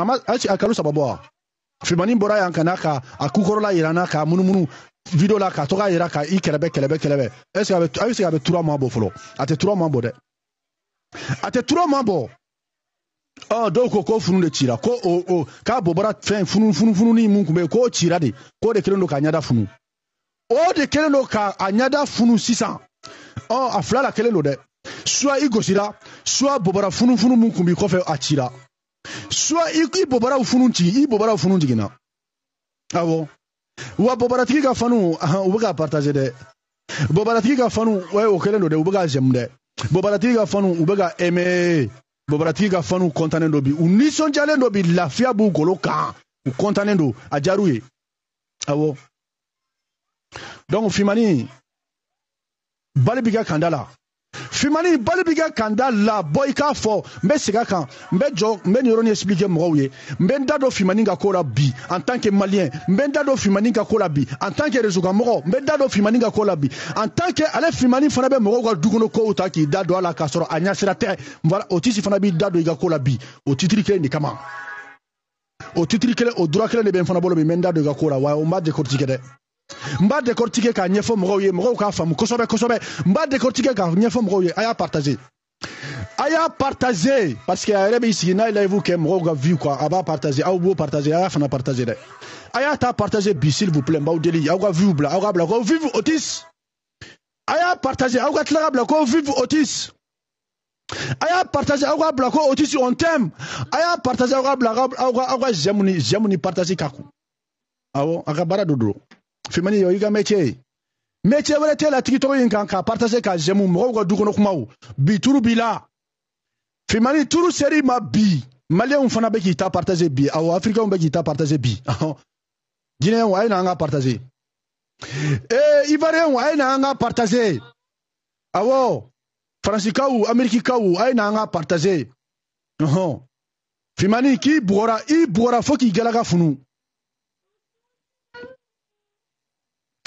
a ma a a kalo saba bɔ wa filmani bɔra yan ka n'a ka a kukɔrɔla yira n'a ka munumunu video la ka to k'a yira ka i kɛlɛbɛ kɛlɛbɛ kɛlɛbɛ est ce que a bɛ a bɛ se a bɛ tura ma bɔ fɔlɔ a tɛ tura ma bɔ dɛ a tɛ tura ma bɔ ɔ dɔw ko ko funu de cira ko o o k'a bɔ bɔra fɛn funu funu fununi mun tun bɛ yen k'o cira de k'o de kɛlen don k'a ɲɛda funu o de kɛlen don k'a ɲɛda funu sisan ɔ a fila la kelen don dɛ suwa i gosira suwa bɔbɔra funufunu mun tun b'i kɔfɛ a cira suwa i bobaraw funu jigi i bobaraw funu jiginna awɔ ah, wa bobaratigi ka fanu u bɛ k'a dɛ e e. bobaratigi ka fanu wayi o kɛlen don dɛ u bɛ k'a dɛ bobaratigi ka fanu u bɛ ka bobaratigi ka fanu kɔntannen don bi u nisɔndiyalen don bi lafiya b'u golo kan u kɔntannen don a diyar'u ye awɔ ah, donc fimani bali b'i ka kanda la fimani bali bi kɛ ka n da la bɔ i k'a fɔ n bɛ segin a kan n bɛ jɔ n bɛ nin yɔrɔnin expliqué mɔgɔw ye n bɛ n da don fimani ka ko la bi en tant que malien n bɛ n da don fimani ka ko la bi en tant que rezogamɔgɔ n bɛ n da don fimani ka ko la bi en tant que ale fimani fana bɛ mɔgɔw ka dukɔnɔ kow ta k'i da don a la k'a sɔrɔ a ɲɛsira tɛ voilà o tisi fana b'i da don i ka ko la bi o titiri kelen de kama o titiri kelen o dura kelen de bɛ n fana bolo bi n bɛ n da don i ka ko la wa n b'a décortiquer dɛ n décortiquer k'a ɲɛfɔ mɔgɔw ye mɔgɔw k'a faamu kosɛbɛ kosɛbɛ n b'a décortiquer k'a ɲɛfɔ mɔgɔw ye a y'a partager a y'a partager parce que a yɛrɛ n'a ye live kɛ mɔgɔw ka vie quoi a partager aw b'o partager a fana partager dɛ a ta partager bi s'il vous plaît n deli aw ka vie bila aw ka ko vive otis a partager aw ka tila ka ko vive otis a y'a partage aw k'a ko otisi on t'aime a y'a partage aw k'a bila aw ka aw j'aime ni j'aime ni partage k'a kun awɔ a fimani yo i ka metier ye metier wɛrɛ tɛ la tigi tɔgɔ in kan k'a partage ka jɛmu mɔgɔw ka du kɔnɔ kumaw bi turu b'i fimani turu seri ma bi maliyɛnw fana bɛ k'i ta partage bi awɔ ah, afirikɛnw bɛ k'i ta partage bi jinɛyɛnw a ye na eh, ah, an ka partage ee ivoiriyɛnw a ye na an ka partage awɔ faransikaw amerikikaw a ye na an ka partage ɔhɔn fimani k'i bugɔra i bugɔra fo k'i funu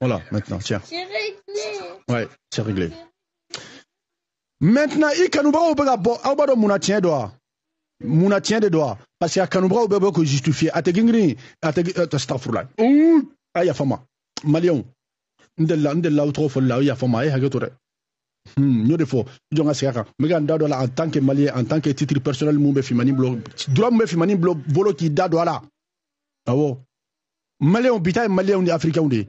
Voilà, maintenant, tiens. C'est réglé. Ouais, c'est réglé. Maintenant, i kanubaw bɛ ka bɔ aw b'a dɔn munna tiɲɛ don wa munna tiɲɛ de don parce que a kanubaw bɛɛ bɛ justifier a tɛ girin a tɛ astafurla a yafa ma maliyɛnw n delila n delila la aw yafa ma a ye hakɛ to dɛ n y'o de fɔ jɔn ka segin a kan da don la en tant que maliyɛn en tant que titre personnel mun bɛ finmani bolo droit mun bɛ finmani bolo k'i da don a la awɔ maliyɛnw bi ta ye maliyɛnw ni afirikɛnw de ye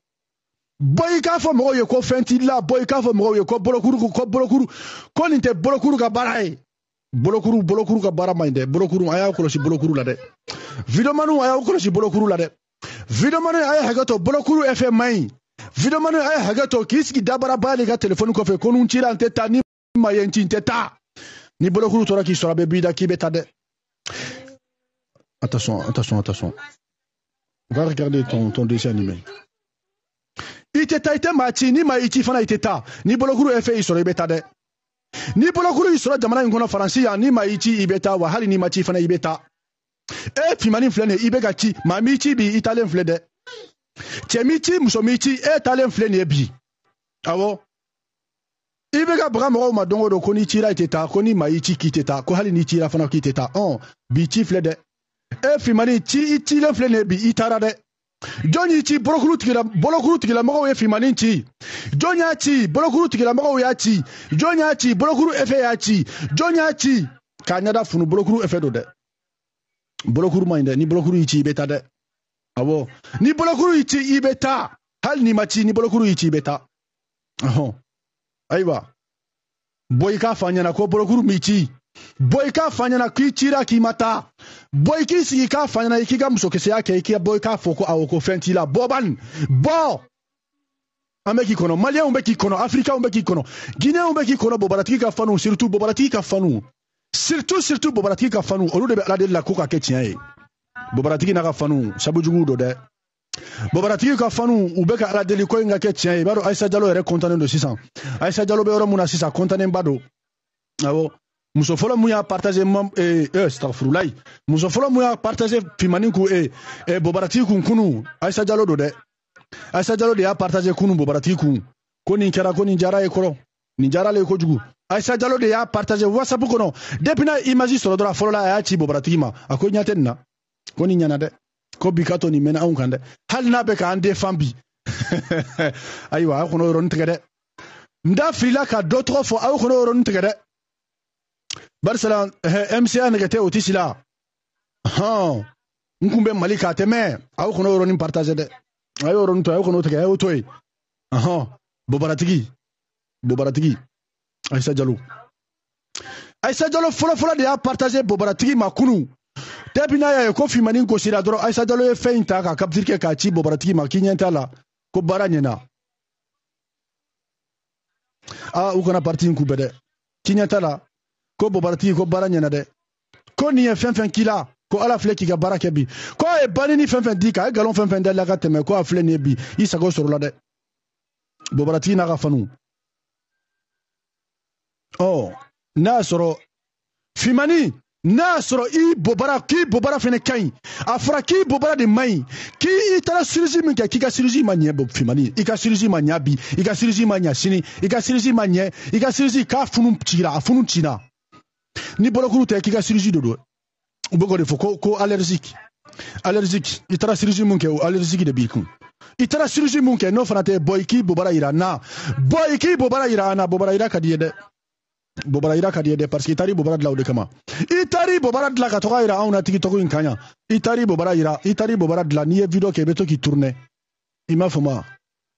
Boyka i ye ko la bɔ i k'a ye ko bolokuru ko bolokuru ko nin bolokuru ka barai, bolokuru bolokuru ka bara man bolokuru a y'aw bolokuru la dɛ videomanu a y'aw bolokuru la de, videomanu a hagato hakɛ bolokuru fm man ɲi dabara n'i ka telefɔni ko ni ni bolokuru tora k'i sɔrɔ attention attention attention va regarder ton ton dessin animé i tɛ taa i tɛ maa ci n'i ma i ci fana i tɛ taa ni bolokuru ye fɛn i sɔrɔ i bɛ taa dɛ ni bolokuru y'i sɔrɔ jamana in kɔnɔ faransi yan n'i ma i ci i bɛ taa wa hali n'i ma ci fana i bɛ taa e finmani filɛ nin ye i bɛ ka ci maa m'i ci bi i taalen filɛ dɛ cɛ m'i ci muso m'i ci e taalen filɛ nin ye bi awɔ i bɛ ka baga mɔgɔw ma don o don ko n'i cira i tɛ taa ko n'i ma i ci k'i tɛ taa ko hali n'i cira fana k'i tɛ taa ɔn oh, bi ci filɛ dɛ e finmani ci i cilen filɛ nin ye bi i taara dɛ jɔn y'i ci bolokuru tigila bolokuru tigilamɔgɔw ye finmanin ci jɔn y'a ci bolokuru tigilamɔgɔw y'a ci jɔn y'a ci bolokuru efe y'a ci jɔn y'a ci k'a ɲɛda funu bolokuru efe don dɛ bolokuru man ɲi dɛ ni bolokuru y'i ci i bɛ taa dɛ awɔ ni bolokuru y'i ci i bɛ taa hali n'i ma ci ni bolokuru y'i ci i bɛ taa ɔhɔn ayiwa bɔ i k'a fa ɲɛna ko bolokuru m'i ci bɔ i k'a fa ɲɛna k'i cira k'i ma taa bɔ i k'i sigi k'a fa ɲɛna i k'i ka musokisɛya kɛ i k'i bɔ i k'a fɔ ko awɔ ko fɛn t'i la bɔ bani bɔ an bɛ k'i kɔnɔ maliyɛnw bɛ k'i kɔnɔ afirikɛnw bɛ k'i kɔnɔ giniyɛnw bɛ k'i kɔnɔ bobaratigi ka fanu siritu bobaratigi ka fanu siritu siritu bobaratigi ka fanu olu de bɛ ala deli la ko ka kɛ tiɲɛ ye bobaratigi n'a ka fanu sabujuguw don dɛ bobaratigi ka fanu u bɛ ka ala deli ko in ka kɛ tiɲɛ ye i b'a dɔn ayisa jalo yɛrɛ kɔntannen don sisan ayisa jalo bɛ yɔrɔ min na sisan kɔntannen don awɔ muso fɔlɔ mun y'a partage mam eh eh astaghfirullah muso fɔlɔ mun y'a partage fimani kun eh eh bobarati kun kunu Aisha Jalo do dɛ Aisha Jalo de y'a partage kunu bobarati kun ko nin kɛra ko nin jara ye kɔrɔ nin jara le kojugu Aisha Jalo de y'a partage WhatsApp kɔnɔ depuis na image sɔrɔ dɔrɔn fɔlɔ la a y'a ci bobaratigi ma a ko ɲɛ tɛ nin na ko nin ɲana dɛ ko bi ka to nin mɛnna anw kan dɛ hali n'a bɛ k'an défend bi ayiwa a kɔnɔ yɔrɔnin tigɛ dɛ n da filila ka dɔ tɔgɔ fɔ aw kɔnɔ yɔrɔnin tigɛ dɛ barsalan eh, mca nɛgɛ tɛ o ti sila hɔn n kun bɛ mali k'a tɛmɛ aw kana o yɔrɔnin partage dɛ a y'o yɔrɔnin to a y'o kana o tigɛ a y'o to yen hɔn bobaratigi bobaratigi ayisa jalo ayisa jalo fɔlɔfɔlɔ de y'a partage bobaratigi ma kunu depuis n'a y'a ye ko finmani gosira dɔrɔn ayisa jalo ye fɛn in ta k'a capture kɛ k'a ci bobaratigi ma k'i ɲɛ t'a la ko baara ɲɛna aa ah, u kana parti in ku bɛɛ dɛ k'i ɲɛ t'a la ko bobaratigi ko baara ɲɛna dɛ ko nin ye fɛn fɛn k'i la ko ala filɛ k'i ka baara kɛ bi ko a ye banini fɛn fɛn di ka a ye galon fɛn fɛn dalila ka tɛmɛ ko a filɛ nin ye bi i sago sɔrɔla dɛ bobaratigi n'a ka fanu ɔ n'a y'a sɔrɔ fimani n'a y'a sɔrɔ i bobara k'i bobara fɛnɛ ka ɲi a fɔra k'i bobara de man ɲi k'i i taara sirizi min kɛ k'i ka sirizi ma ɲɛ fimani i ka sirizi ma ɲa bi i ka sirizi ma ɲa sini i ka sirizi ma ɲɛ i ka sirizi k'a funu cira a funu cira ni bolokuru tɛ k'i ka siriji de don u bɛ k'o de fɔ ko ko alɛriziki alɛriziki i taara siriji mun kɛ o alɛriziki de b'i kun i taara siriji mun kɛ n'o fana tɛ bɔ i k'i bobara yira na bɔ i k'i bobara yira na bobara yira ka di ye dɛ bobara yira ka di ye dɛ parce i taar'i bobara dilan o de kama i taar'i bobara dilan ka tɔgɔ yira anw na tigi tɔgɔ in kan yan i taar'i bobara yira i taar'i bobara dilan n'i ye video kɛ i e bɛ to k'i tourner i m'a faamu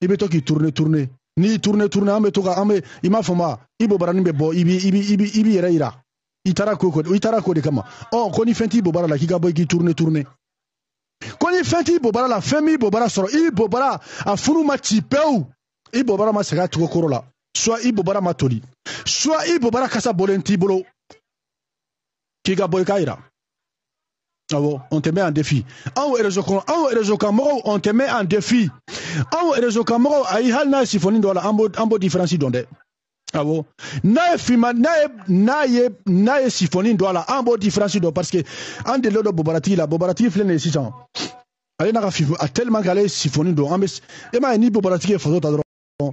i bɛ to k'i tourner tourner n'i tourner tourner an bɛ to ka an bɛ i m'a faamu i bobaranin bɛ bɔ i b'i yɛrɛ yira Itara taara ko de kama Oh, ko ni bobara la k'i qui tourne, tourne. k'i turune tourner koni fenti bobara la famille, bobara soro, ibobara bobara a furu ma ci i ma segin a kasa bolo k'i ka bɔ on on te met en défi. anw réseau kɔnɔ anw on te met en défi. anw et kan mɔgɔw Aïe sifoni la b'o awɔ n'a ye finma n'a ye n'a ye n'a ye sifɔni don a la an b'o diferansi dɔn parce que an delilen don bobaratigi la bobaratigi filɛ nin ye sisan ale n'a ka fifo a tellement que ale ye sifɔni don an bɛ e m'a ye ni bobaratigi ye faso ta dɔrɔn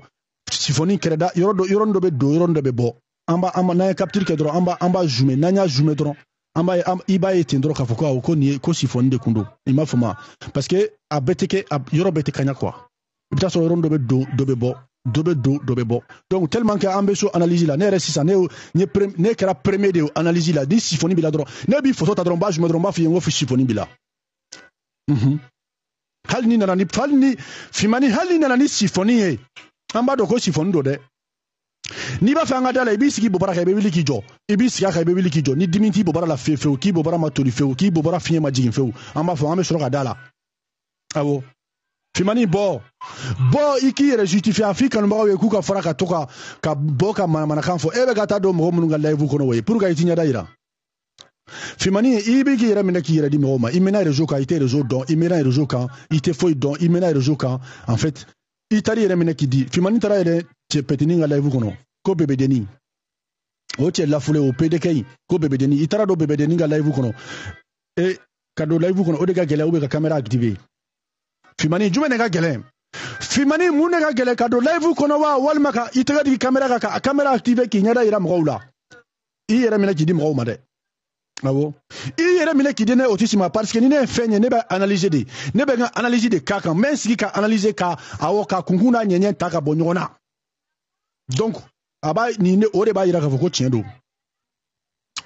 sifɔni kɛrɛda yɔrɔ dɔ yɔrɔ dɔ bɛ don yɔrɔ dɔ bɛ bɔ an b'a an b'a n'an ye capture kɛ dɔrɔn an b'a an b'a zoome n'an y'a zoome dɔrɔn an b'a ye i b'a ye ten dɔrɔn k'a fɔ ko awɔ ko nin ye ko sifɔni de kun don i m'a faamu wa parce que a bɛɛ tɛ kɛ yɔrɔ bɛɛ tɛ kaɲa quoi i bɛ taa sɔrɔ yɔrɔ dɔ bɛ don dɔ bɛ bɔ dɔ bɛ don donc tellement que an bɛ analyse la ne yɛrɛ sisan ne ne ne kɛra premier de analyse la ni sifoni b'i ne b'i photo ta dɔrɔn n b'a suma dɔrɔn n b'a f'i ye n ko sifoni b'i la unhun mhm. hali ni nana ni hali ni finmani hali ni ni sifoni ye an ko sifoni don dɛ n'i b'a fɛ la bobara kan i bɛ k'i jɔ i b'i sigi ni dimi bobara la fewu fewu k'i bobara ma toli fewu k'i bobara fiɲɛ ma jigin fewu an b'a fɔ fimani bo bo i e k'i yɛrɛ justifiya kanubagaw ye k'u ka fara ka to ka ka bɔ ka manamanakan fɔ e bɛ ka taa don mɔgɔ minnu ka layifu kɔnɔ o ye pour que i ti ɲɛda yira fimani i b'i k'i yɛrɛ minɛ k'i yɛrɛ di mɔgɔw ma i mɛna rezo kan i tɛ rezo dɔn i mɛna rezo kan i tɛ foyi dɔn i rezo kan en fait i taar'i yɛrɛ minɛ k'i di fimani taara yɛrɛ cɛpɛtinin ka layifu kɔnɔ ko bebedenin o cɛ lafulen o pdk in ko bebedenin i taara don bebedenin ka layifu kɔnɔ e ka don layifu kɔnɔ o de ka gɛlɛya ka kamera active fimani jumɛn ne ka gɛlɛn finmani mun ne ka gɛlɛn ka don layifu kɔnɔ wa walima ka i tɛgɛ digi kamera kan ka kamera active k'i ɲɛda yira mɔgɔw la i yɛrɛ minɛ k'i di mɔgɔw ma dɛ awɔ i yɛrɛ minɛ k'i di ne o ti parce que ni ne ye fɛn ye ne bɛ analyse de ne bɛ n ka analyse de k'a kan n bɛ n sigi ka analyse ka awɔ ka kunkun n'a ɲɛɲɛ ta ka bɔ ɲɔgɔn na donc a b'a nin de o de b'a yira k'a fɔ ko tiɲɛ don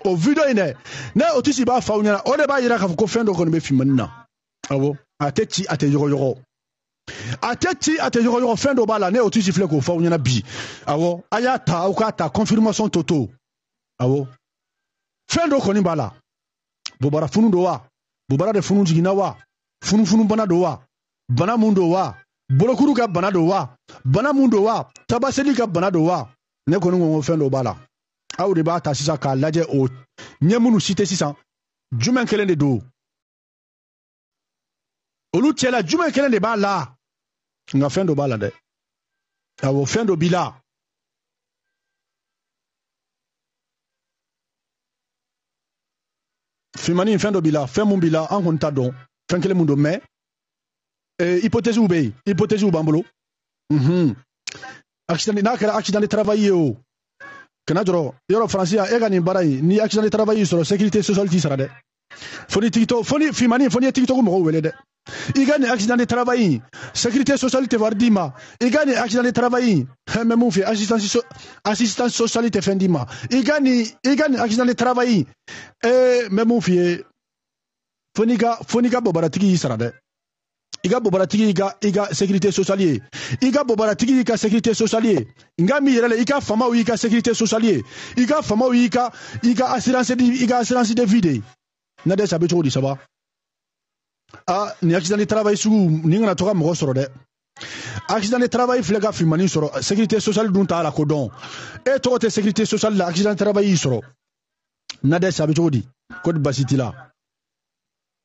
o video in dɛ ne o ti si b'a ɲɛna o de b'a yira k'a fɔ ko fɛn dɔ kɔni bɛ finmani na awɔ a tɛ ci a tɛ yɔgɔyɔgɔ a tɛ ci a tɛ yɔgɔyɔgɔ fɛn dɔ b'a la ne o tisi filɛ k'o fɔ aw ɲɛna bi awɔ a y'a ta aw k'a ta confirmation to to awɔ fɛn dɔ kɔni b'a la bobara funu do wa bobara de funu jiginna wa funufunu bana do wa bana mun do wa bolokuru ka bana do wa bana mun do wa tabaseli ka bana do wa ne kɔni ko ko fɛn dɔ b'a la aw de b'a ta sisan k'a lajɛ o ɲɛ minnu si tɛ sisan jumɛn kelen de don olu cɛla jumɛn kelen de b'a la nka fɛn dɔ b'a la dɛ awɔ fɛn dɔ b'i la finmani fɛn dɔ b'i la fɛn min b'i la an kɔni t'a dɔn fɛn kelen min don mɛ hypothèses bɛ yen hypothèses b'an bolo unhun accident n'a kɛra accident de travail ye o kana jɔrɔ yɔrɔ faransi yan e ka nin baara in ni accident de travail y'i sɔrɔ sécurité sociale t'i sara dɛ fo ni tigitɔk fo ni finmani fo n'i ye tigitɔk mɔgɔw wele dɛ i gagne accident de travail sécurité sociale tɛ wari d'i i accident de travail in assistance so assistance sociale tɛ fɛn d'i i ka i accident de travail in ee n bɛ mun f'i Iga fo n'i ka Iga iga sécurité sociale Iga bobaratiki iga sécurité sociale Ngami mi min yɛrɛ la i sécurité sociale Iga fama u iga iga assurance de iga assurance de vie de na saba. a ah, ni accident de travail sugu ni kana to mɔgɔ sɔrɔ dɛ accident de travail filɛ ka finmani sɔrɔ sécurité sociale dun t'a la ko dɔn e tɔgɔ tɛ sécurité sociale la accident de travail y'i sɔrɔ na dɛ sabi cogo di ko basi t'i la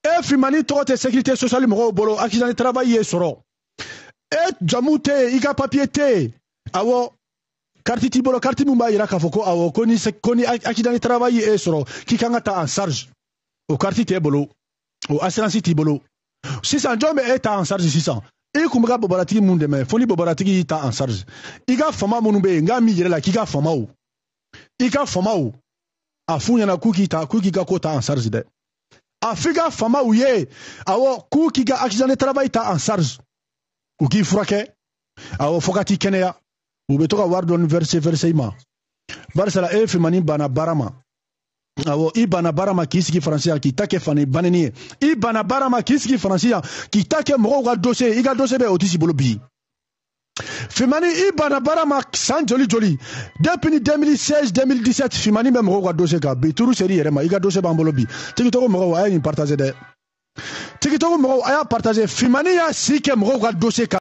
e finmani tɔgɔ tɛ sécurité sociale mɔgɔw bolo accident de travail y'e sɔrɔ e jamu tɛ yen i ka papiye tɛ yen awɔ kariti t'i bolo kariti min b'a yira k'a fɔ ko awɔ ko ni ko ni accident de travail y'e sɔrɔ k'i kan ka ta en charge o kariti t'e bolo o assurance t'i bolo sisan jɔn bɛ e ta en charge sisan i kun bɛ ka bɔbɔlatigi mun dɛmɛ fo ni bɔbɔlatigi y'i ta en charge i ka fama minnu bɛ yen n k'a m'i yɛrɛ la k'i ka famaw i ka famaw a f'u ɲɛna k'u k'i ta k'u k'i ka ko ta en charge dɛ a f'i ka famaw ye awɔ k'u k'i ka accident de travail ta en charge u k'i furakɛ awɔ fo ka t'i kɛnɛya u bɛ to ka wari dɔɔni verser verser i ma barisala e ye fimani banna baara ma awɔ i banna baara ma k'i sigi faransi yan k'i ta kɛ fani baneni ye i banna baara ma k'i sigi faransi yan k'i ta kɛ mɔgɔw ka dose i ka dosye bɛ o t'i bolo bi fimani i banna baara ma san joli joli depuis ni 2016 2017 fimani bɛ mɔgɔw ka dosye kan bi turu seri yɛrɛ ma i ka dosye b'an bolo bi tigitogo mɔgɔw a ye nin partage dɛ tigitogo mɔgɔw a y'a partaze fimani y'a si kɛ mɔgɔw ka dosye kan